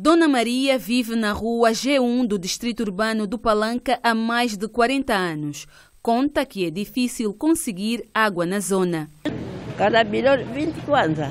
Dona Maria vive na rua G1 do distrito urbano do Palanca há mais de 40 anos. Conta que é difícil conseguir água na zona. Cada melhor 24 kwanza.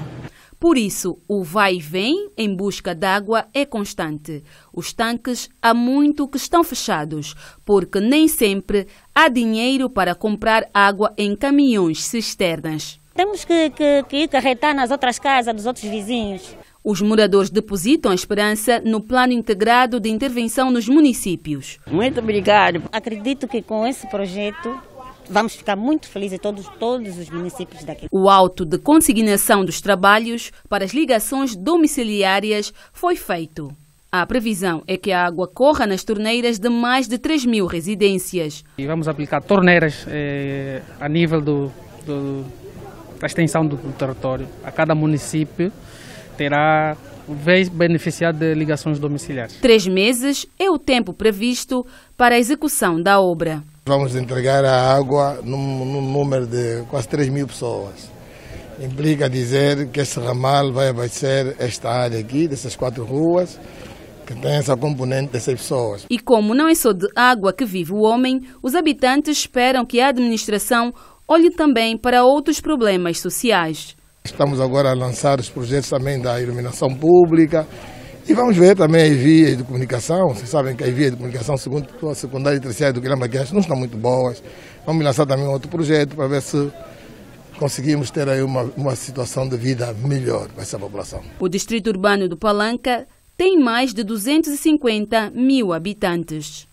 Por isso, o vai e vem em busca d'água é constante. Os tanques há muito que estão fechados, porque nem sempre há dinheiro para comprar água em caminhões cisternas. Temos que, que, que ir carretar nas outras casas dos outros vizinhos. Os moradores depositam esperança no Plano Integrado de Intervenção nos Municípios. Muito obrigado. Acredito que com esse projeto vamos ficar muito felizes todos, todos os municípios daqui. O auto de consignação dos trabalhos para as ligações domiciliárias foi feito. A previsão é que a água corra nas torneiras de mais de 3 mil residências. E vamos aplicar torneiras eh, a nível do, do, da extensão do, do território, a cada município terá vez beneficiado de ligações domiciliares. Três meses é o tempo previsto para a execução da obra. Vamos entregar a água num, num número de quase 3 mil pessoas. Implica dizer que esse ramal vai abastecer esta área aqui, dessas quatro ruas, que tem essa componente dessas pessoas. E como não é só de água que vive o homem, os habitantes esperam que a administração olhe também para outros problemas sociais. Estamos agora a lançar os projetos também da iluminação pública e vamos ver também as vias de comunicação. Vocês sabem que as vias de comunicação segundo a secundária e terciária do Guilherme Guerra não estão muito boas. Vamos lançar também outro projeto para ver se conseguimos ter aí uma, uma situação de vida melhor para essa população. O distrito urbano do Palanca tem mais de 250 mil habitantes.